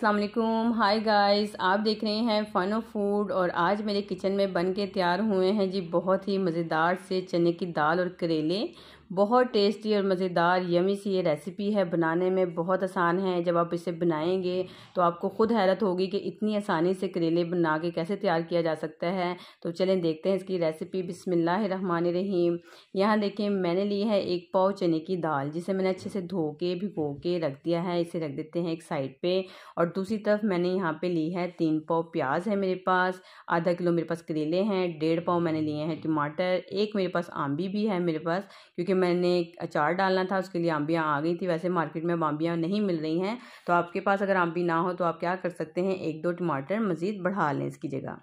अस्सलाम वालेकुम hi guys आप देख रहे हैं फ़न ऑफ फूड और आज मेरे किचन में बन के तैयार हुए हैं जी बहुत ही मज़ेदार से चने की दाल और करेले बहुत टेस्टी और मज़ेदार यमी सी ये रेसिपी है बनाने में बहुत आसान है जब आप इसे बनाएंगे तो आपको ख़ुद हैरत होगी कि इतनी आसानी से करेले बना के कैसे तैयार किया जा सकता है तो चलें देखते हैं इसकी रेसिपी बिसमिल्लामान रहीम यहाँ देखें मैंने ली है एक पाव चने की दाल जिसे मैंने अच्छे से धो के भिगो के रख दिया है इसे रख देते हैं एक साइड पर और दूसरी तरफ मैंने यहाँ पर ली है तीन पाव प्याज है मेरे पास आधा किलो मेरे पास करेले हैं डेढ़ पाव मैंने लिए हैं टमाटर एक मेरे पास आम भी है मेरे पास क्योंकि मैंने एक अचार डालना था उसके लिए आम्बियाँ आ गई थी वैसे मार्केट में आम्बियाँ नहीं मिल रही हैं तो आपके पास अगर आम्बी ना हो तो आप क्या कर सकते हैं एक दो टमाटर मज़ीद बढ़ा लें इसकी जगह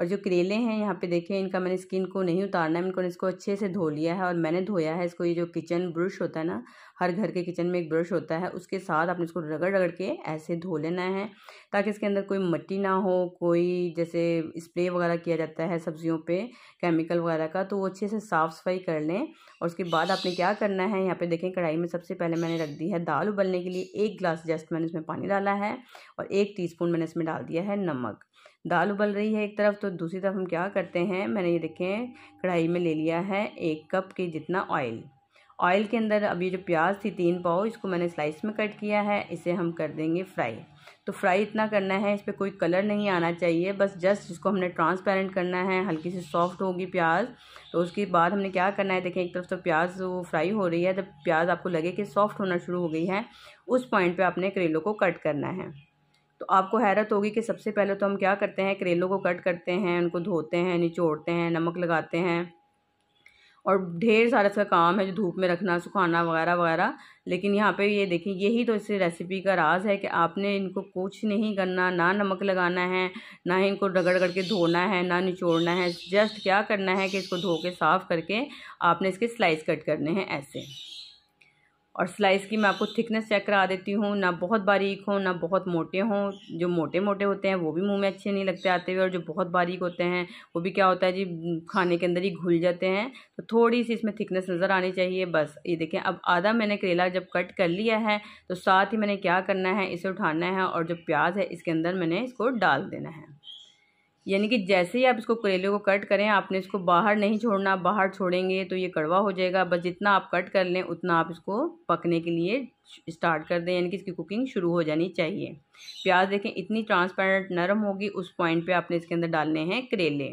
और जो करेले हैं यहाँ पे देखें इनका मैंने स्किन को नहीं उतारना है इनको इसको अच्छे से धो लिया है और मैंने धोया है इसको ये जो किचन ब्रश होता है ना हर घर के किचन में एक ब्रश होता है उसके साथ आपने इसको रगड़ रगड़ के ऐसे धो लेना है ताकि इसके अंदर कोई मट्टी ना हो कोई जैसे स्प्रे वगैरह किया जाता है सब्जियों पर केमिकल वगैरह का तो वो अच्छे से साफ़ सफाई कर लें और उसके बाद आपने क्या करना है यहाँ पे देखें कढ़ाई में सबसे पहले मैंने रख दी है दाल उबलने के लिए एक ग्लास जस्ट मैंने उसमें पानी डाला है और एक टीस्पून मैंने इसमें डाल दिया है नमक दाल उबल रही है एक तरफ तो दूसरी तरफ हम क्या करते हैं मैंने ये देखें कढ़ाई में ले लिया है एक कप के जितना ऑयल ऑयल के अंदर अभी जो प्याज थी तीन पाव इसको मैंने स्लाइस में कट किया है इसे हम कर देंगे फ्राई तो फ्राई इतना करना है इस पर कोई कलर नहीं आना चाहिए बस जस्ट इसको हमने ट्रांसपेरेंट करना है हल्की सी सॉफ्ट होगी प्याज तो उसके बाद हमने क्या करना है देखें एक तरफ तो प्याज वो फ्राई हो रही है जब प्याज आपको लगे कि सॉफ्ट होना शुरू हो गई है उस पॉइंट पर आपने करेलों को कट करना है तो आपको हैरत होगी कि सबसे पहले तो हम क्या करते हैं करेलों को कट करते हैं उनको धोते हैं निचोड़ते हैं नमक लगाते हैं और ढेर सारा इसका काम है जो धूप में रखना सुखाना वगैरह वगैरह लेकिन यहाँ पे ये देखिए यही तो इस रेसिपी का राज है कि आपने इनको कुछ नहीं करना ना नमक लगाना है ना ही इनको रगड़ रगड़ के धोना है ना निचोड़ना है जस्ट क्या करना है कि इसको धो के साफ़ करके आपने इसके स्लाइस कट करने हैं ऐसे और स्लाइस की मैं आपको थिकनेस चेक करा देती हूँ ना बहुत बारीक हो ना बहुत मोटे हों जो मोटे मोटे होते हैं वो भी मुंह में अच्छे नहीं लगते आते हुए और जो बहुत बारीक होते हैं वो भी क्या होता है जी खाने के अंदर ही घुल जाते हैं तो थोड़ी सी इसमें थिकनेस नज़र आनी चाहिए बस ये देखें अब आधा मैंने करेला जब कट कर लिया है तो साथ ही मैंने क्या करना है इसे उठाना है और जो प्याज है इसके अंदर मैंने इसको डाल देना है यानी कि जैसे ही आप इसको करेले को कट करें आपने इसको बाहर नहीं छोड़ना बाहर छोड़ेंगे तो ये कड़वा हो जाएगा बस जितना आप कट कर लें उतना आप इसको पकने के लिए स्टार्ट कर दें यानी कि इसकी कुकिंग शुरू हो जानी चाहिए प्याज देखें इतनी ट्रांसपेरेंट नरम होगी उस पॉइंट पे आपने इसके अंदर डालने हैं करेले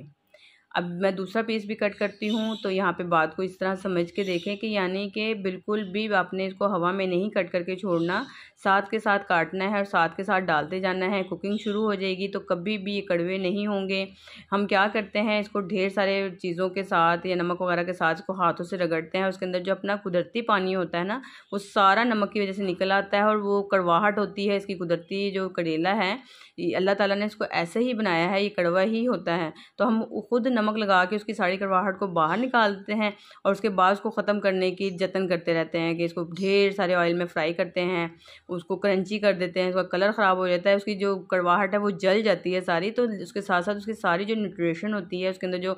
अब मैं दूसरा पीस भी कट करती हूँ तो यहाँ पे बात को इस तरह समझ के देखें कि यानी कि बिल्कुल भी आपने इसको हवा में नहीं कट करके छोड़ना साथ के साथ काटना है और साथ के साथ डालते जाना है कुकिंग शुरू हो जाएगी तो कभी भी ये कड़वे नहीं होंगे हम क्या करते हैं इसको ढेर सारे चीज़ों के साथ या नमक वगैरह के साथ इसको हाथों से रगड़ते हैं उसके अंदर जो अपना कुदरती पानी होता है ना वो सारा नमक की वजह से निकल आता है और वो कड़वाहट होती है इसकी कुदरती जो करेला है अल्लाह तला ने इसको ऐसे ही बनाया है ये कड़वा ही होता है तो हम खुद नमक लगा के उसकी सारी करवाहट को बाहर निकाल देते हैं और उसके बाद उसको ख़त्म करने की जतन करते रहते हैं कि इसको ढेर सारे ऑयल में फ्राई करते हैं उसको क्रंची कर देते हैं उसका कलर ख़राब हो जाता है उसकी जो करवाहट है वो जल जाती है सारी तो उसके साथ साथ उसकी सारी जो न्यूट्रिशन होती है उसके अंदर जो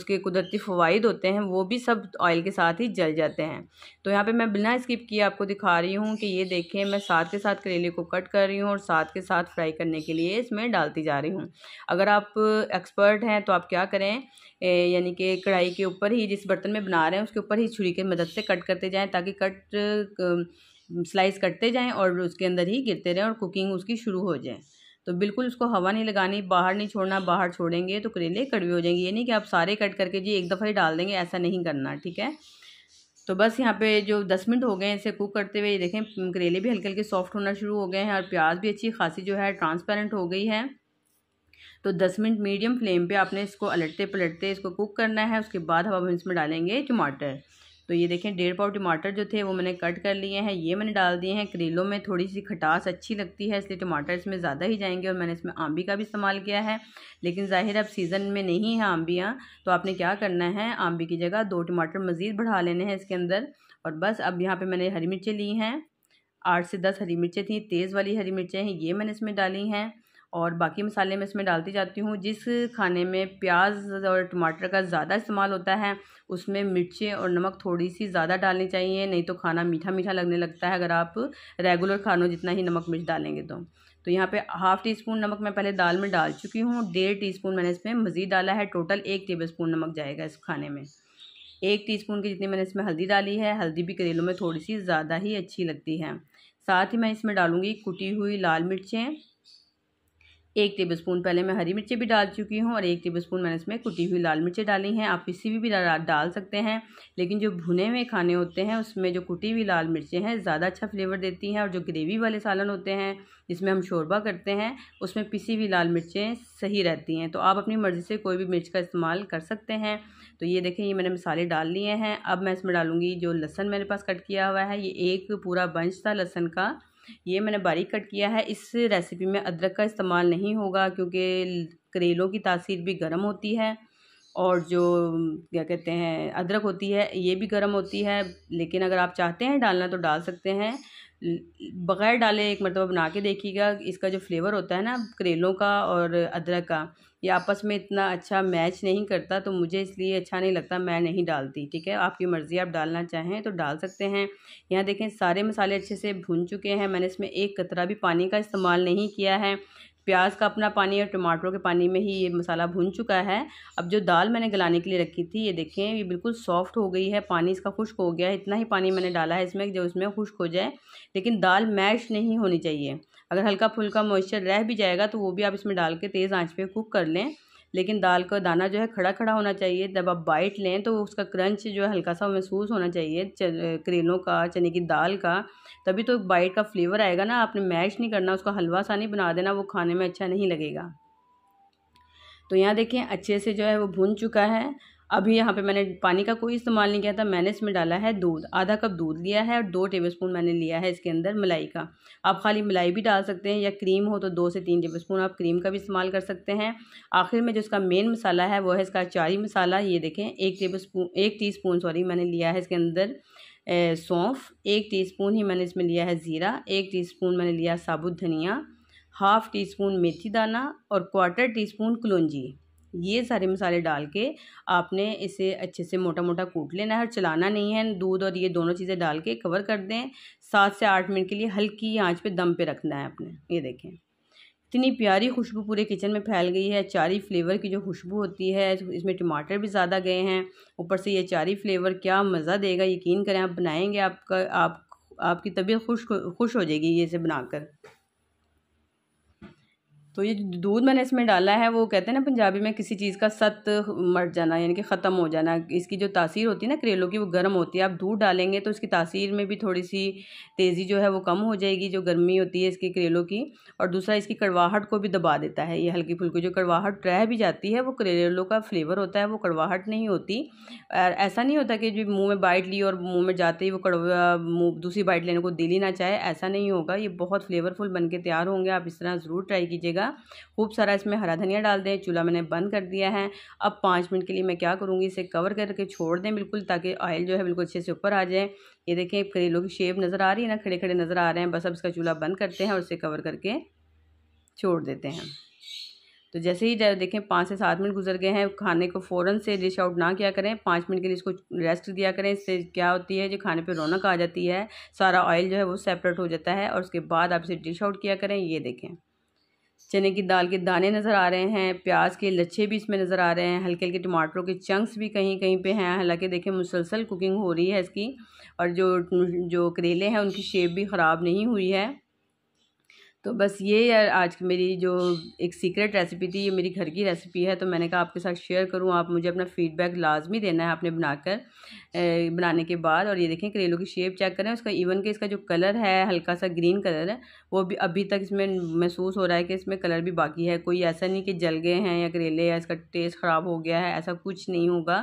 उसके कुदरती फ़वाद होते हैं वो भी सब ऑयल के साथ ही जल जाते हैं तो यहाँ पर मैं बिना स्किप किए आपको दिखा रही हूँ कि ये देखें मैं साथ के साथ करेले को कट कर रही हूँ और साथ के साथ फ्राई करने के लिए इसमें डालती जा रही हूँ अगर आप एक्सपर्ट हैं तो आप क्या करें यानी कि कढ़ाई के ऊपर ही जिस बर्तन में बना रहे हैं उसके ऊपर ही छुरी की मदद से कट करते जाएँ ताकि कट स्लाइस कटते जाएँ और उसके अंदर ही गिरते रहें और कुकिंग उसकी शुरू हो जाए तो बिल्कुल उसको हवा नहीं लगानी बाहर नहीं छोड़ना बाहर छोड़ेंगे तो करेले कड़वे हो जाएंगे ये नहीं कि आप सारे कट करके जी एक दफ़ा ही डाल देंगे ऐसा नहीं करना ठीक है तो बस यहाँ पे जो दस मिनट हो गए हैं इसे कुक करते हुए देखें करेले भी हल्के हल्के सॉफ्ट होना शुरू हो गए हैं और प्याज भी अच्छी खासी जो है ट्रांसपेरेंट हो गई है तो दस मिनट मीडियम फ्लेम पे आपने इसको अलटते पलटते इसको कुक करना है उसके बाद हम इसमें डालेंगे टमाटर तो ये देखें डेढ़ पाव टमाटर जो थे वो मैंने कट कर लिए हैं ये मैंने डाल दिए हैं करेलों में थोड़ी सी खटास अच्छी लगती है इसलिए टमाटर इसमें ज़्यादा ही जाएंगे और मैंने इसमें आम्बी का भी इस्तेमाल किया है लेकिन ज़ाहिर अब सीज़न में नहीं है आम्बियाँ तो आपने क्या करना है आंबी की जगह दो टमाटर मज़ीद बढ़ा लेने हैं इसके अंदर और बस अब यहाँ पर मैंने हरी मिर्चें ली हैं आठ से दस हरी मिर्चें थी तेज़ वाली हरी मिर्चें हैं ये मैंने इसमें डाली हैं और बाकी मसाले मैं इसमें डालती जाती हूँ जिस खाने में प्याज और टमाटर का ज़्यादा इस्तेमाल होता है उसमें मिर्चें और नमक थोड़ी सी ज़्यादा डालनी चाहिए नहीं तो खाना मीठा मीठा लगने लगता है अगर आप रेगुलर खानों जितना ही नमक मिर्च डालेंगे तो तो यहाँ पे हाफ़ टी स्पून नमक मैं पहले दाल में डाल चुकी हूँ डेढ़ टी स्पून मैंने इसमें मज़ीद डाला है टोटल एक टेबल स्पून नमक जाएगा इस खाने में एक टी स्पून की जितनी मैंने इसमें हल्दी डाली है हल्दी भी करेलों में थोड़ी सी ज़्यादा ही अच्छी लगती है साथ ही मैं इसमें डालूँगी कुटी हुई लाल मिर्चें एक टेबलस्पून पहले मैं हरी मिर्ची भी डाल चुकी हूँ और एक टेबलस्पून मैंने इसमें कुटी हुई लाल मिर्ची डाली हैं आप किसी भी, भी डाल सकते हैं लेकिन जो भुने हुए खाने होते हैं उसमें जो कुटी हुई लाल मिर्चें हैं ज़्यादा अच्छा फ्लेवर देती हैं और जो ग्रेवी वाले सालन होते हैं जिसमें हम शोरबा करते हैं उसमें पिसी हुई लाल मिर्चें सही रहती हैं तो आप अपनी मर्ज़ी से कोई भी मिर्च का इस्तेमाल कर सकते हैं तो ये देखें ये मैंने मसाले डाल लिए हैं अब मैं इसमें डालूँगी जो लहसन मेरे पास कट किया हुआ है ये एक पूरा बंच था लहसन का ये मैंने बारीक कट किया है इस रेसिपी में अदरक का इस्तेमाल नहीं होगा क्योंकि करेलों की तासीर भी गर्म होती है और जो क्या कहते हैं अदरक होती है ये भी गर्म होती है लेकिन अगर आप चाहते हैं डालना तो डाल सकते हैं बग़ैर डाले एक मरतबा बना के देखिएगा इसका जो फ्लेवर होता है ना करेलों का और अदरक का ये आपस में इतना अच्छा मैच नहीं करता तो मुझे इसलिए अच्छा नहीं लगता मैं नहीं डालती ठीक है आपकी मर्ज़ी आप डालना चाहें तो डाल सकते हैं यहाँ देखें सारे मसाले अच्छे से भून चुके हैं मैंने इसमें एक कतरा भी पानी का इस्तेमाल नहीं किया है प्याज का अपना पानी और टमाटरों के पानी में ही ये मसाला भुन चुका है अब जो दाल मैंने गलाने के लिए रखी थी ये देखें ये बिल्कुल सॉफ्ट हो गई है पानी इसका खुश्क हो गया है इतना ही पानी मैंने डाला है इसमें जो इसमें खुश्क हो जाए लेकिन दाल मैश नहीं होनी चाहिए अगर हल्का फुल्का मॉइस्चर रह भी जाएगा तो वो भी आप इसमें डाल के तेज़ आँच पर कुक कर लें लेकिन दाल का दाना जो है खड़ा खड़ा होना चाहिए जब आप बाइट लें तो उसका क्रंच जो है हल्का सा महसूस होना चाहिए करेलों का चने की दाल का तभी तो बाइट का फ्लेवर आएगा ना आपने मैश नहीं करना उसका हलवा सा नहीं बना देना वो खाने में अच्छा नहीं लगेगा तो यहाँ देखें अच्छे से जो है वो भुन चुका है अभी यहाँ पे मैंने पानी का कोई इस्तेमाल नहीं किया था मैंने इसमें डाला है दूध आधा कप दूध लिया है और दो टेबल स्पून मैंने लिया है इसके अंदर मलाई का आप खाली मलाई भी डाल सकते हैं या क्रीम हो तो दो से तीन टेबल स्पून आप क्रीम का भी इस्तेमाल कर सकते हैं आखिर में जो इसका मेन मसाला है वह है इसका चारी मसाला ये देखें एक टेबल स्पून एक टी स्पून सॉरी मैंने लिया है इसके अंदर सौंफ एक स्पून ही मैंने इसमें लिया है ज़ीरा एक स्पून मैंने लिया साबुत धनिया हाफ़ टी स्पून मेथी दाना और क्वार्टर टी स्पून कलौजी ये सारे मसाले डाल के आपने इसे अच्छे से मोटा मोटा कूट लेना है और चलाना नहीं है दूध और ये दोनों चीज़ें डाल के कवर कर दें सात से आठ मिनट के लिए हल्की आंच पे दम पे रखना है आपने ये देखें इतनी प्यारी खुशबू पूरे किचन में फैल गई है चारी फ्लेवर की जो खुशबू होती है इसमें टमाटर भी ज़्यादा गए हैं ऊपर से ये चारी फ्लेवर क्या मज़ा देगा यकीन करें आप बनाएंगे आपका आप आपकी तबीयत खुश खुश हो जाएगी ये इसे बनाकर तो ये दूध मैंने इसमें डाला है वो कहते हैं ना पंजाबी में किसी चीज़ का सत मर जाना यानी कि ख़त्म हो जाना इसकी जो तासीर होती है ना करेलों की वो गर्म होती है आप दूध डालेंगे तो इसकी तासीर में भी थोड़ी सी तेज़ी जो है वो कम हो जाएगी जो गर्मी होती है इसकी करेलों की और दूसरा इसकी कड़वाहट को भी दबा देता है ये हल्की फुल्की जो कड़वाहट रह भी जाती है वो करेलों का फ्लेवर होता है वो कड़वाहट नहीं होती ऐसा नहीं होता कि जो मुँह में बाइट ली और मुँह में जाते ही वो कड़वा मुँह दूसरी बाइट लेने को दिल ही ना चाहे ऐसा नहीं होगा ये बहुत फ्लेवरफुल बन के तैयार होंगे आप इस तरह ज़रूर ट्राई कीजिएगा दीजिएगा खूब सारा इसमें हरा धनिया डाल दें चूल्हा मैंने बंद कर दिया है अब पाँच मिनट के लिए मैं क्या करूँगी इसे कवर करके छोड़ दें बिल्कुल ताकि ऑयल जो है बिल्कुल अच्छे से ऊपर आ जाए ये देखें करेलों की शेप नज़र आ रही है ना खड़े खड़े नज़र आ रहे हैं बस अब इसका चूल्हा बंद करते हैं और इसे कवर करके छोड़ देते हैं तो जैसे ही देखें पाँच से सात मिनट गुजर गए हैं खाने को फ़ौरन से डिश आउट ना किया करें पाँच मिनट के लिए इसको रेस्ट दिया करें इससे क्या होती है जो खाने पे रौनक आ जाती है सारा ऑयल जो है वो सेपरेट हो जाता है और उसके बाद आप इसे डिश आउट किया करें ये देखें चने की दाल के दाने नज़र आ रहे हैं प्याज के लच्छे भी इसमें नज़र आ रहे हैं हल्के हल्के टमाटरों के चंक्स भी कहीं कहीं पे हैं हालांकि देखें मुसलसल कुकिंग हो रही है इसकी और जो जो करेले हैं उनकी शेप भी ख़राब नहीं हुई है तो बस ये यार आज की मेरी जो एक सीक्रेट रेसिपी थी ये मेरी घर की रेसिपी है तो मैंने कहा आपके साथ शेयर करूँ आप मुझे अपना फीडबैक लाजमी देना है आपने बनाकर बनाने के बाद और ये देखें करेलों की शेप चेक करें उसका इवन के इसका जो कलर है हल्का सा ग्रीन कलर है वो भी अभी तक इसमें महसूस हो रहा है कि इसमें कलर भी बाकी है कोई ऐसा नहीं कि जल गए हैं या करेले या इसका टेस्ट ख़राब हो गया है ऐसा कुछ नहीं होगा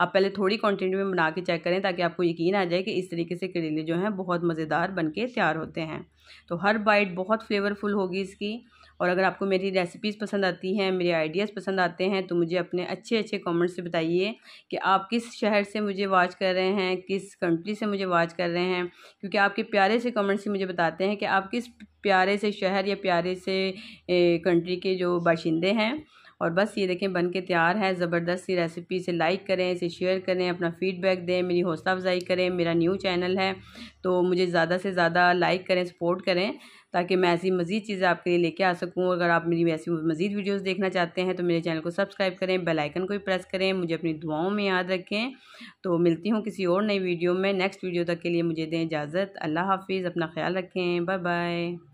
आप पहले थोड़ी क्वान्टिटी में बना के चेक करें ताकि आपको यकीन आ जाए कि इस तरीके से करेले जो हैं बहुत मज़ेदार बन के तैयार होते हैं तो हर बाइट बहुत फ्लेवरफुल होगी इसकी और अगर आपको मेरी रेसिपीज़ पसंद आती हैं मेरे आइडियाज़ पसंद आते हैं तो मुझे अपने अच्छे अच्छे कॉमेंट्स से बताइए कि आप किस शहर से मुझे वॉच कर रहे हैं किस कंट्री से मुझे वॉच कर रहे हैं क्योंकि आपके प्यारे से कॉमेंट्स से मुझे बताते हैं कि आप किस प्यारे से शहर या प्यारे से कंट्री के जो बाशिंदे हैं और बस ये देखें बन के तैयार है ज़बरदस्त सी रेसिपी इसे लाइक करें इसे शेयर करें अपना फीडबैक दें मेरी हौसला अफजाई करें मेरा न्यू चैनल है तो मुझे ज़्यादा से ज़्यादा लाइक करें सपोर्ट करें ताकि मैं ऐसी मज़ीद चीज़ें आपके लिए लेके आ सकूँ अगर आप मेरी ऐसी मज़ीद वीडियोस देखना चाहते हैं तो मेरे चैनल को सब्सक्राइब करें बेल आइकन को भी प्रेस करें मुझे अपनी दुआओं में याद रखें तो मिलती हूँ किसी और नई वीडियो में नेक्स्ट वीडियो तक के लिए मुझे दें इजाज़त अल्लाह हाफिज़ अपना ख्याल रखें बाय बाय